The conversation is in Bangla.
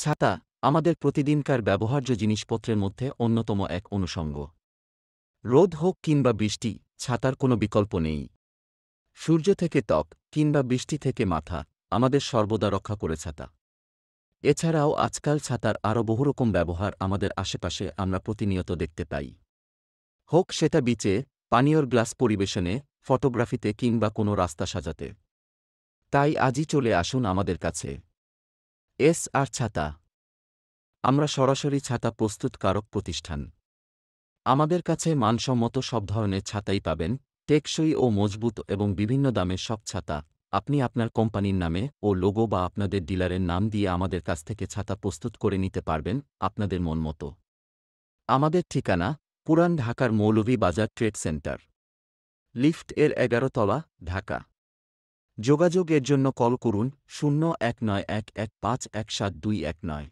ছাতা আমাদের প্রতিদিনকার ব্যবহার্য জিনিসপত্রের মধ্যে অন্যতম এক অনুষঙ্গ রোদ হোক কিংবা বৃষ্টি ছাতার কোনো বিকল্প নেই সূর্য থেকে ত্বক কিংবা বৃষ্টি থেকে মাথা আমাদের সর্বদা রক্ষা করে ছাতা এছাড়াও আজকাল ছাতার আরও বহুরকম ব্যবহার আমাদের আশেপাশে আমরা প্রতিনিয়ত দেখতে পাই হোক সেটা বিচে পানীয়র গ্লাস পরিবেশনে ফটোগ্রাফিতে কিংবা কোনো রাস্তা সাজাতে তাই আজই চলে আসুন আমাদের কাছে এস আর ছাতা আমরা সরাসরি ছাতা প্রস্তুতকারক প্রতিষ্ঠান আমাদের কাছে মানসম্মত সব ধরনের ছাতাই পাবেন টেকসই ও মজবুত এবং বিভিন্ন দামের সব ছাতা আপনি আপনার কোম্পানির নামে ও লোগো বা আপনাদের ডিলারের নাম দিয়ে আমাদের কাছ থেকে ছাতা প্রস্তুত করে নিতে পারবেন আপনাদের মন মতো আমাদের ঠিকানা পুরান ঢাকার মৌলভী বাজার ট্রেড সেন্টার লিফট এর এগারো তলা ঢাকা যোগাযোগের জন্য কল করুন শূন্য এক নয় এক এক পাঁচ এক সাত দুই এক নয়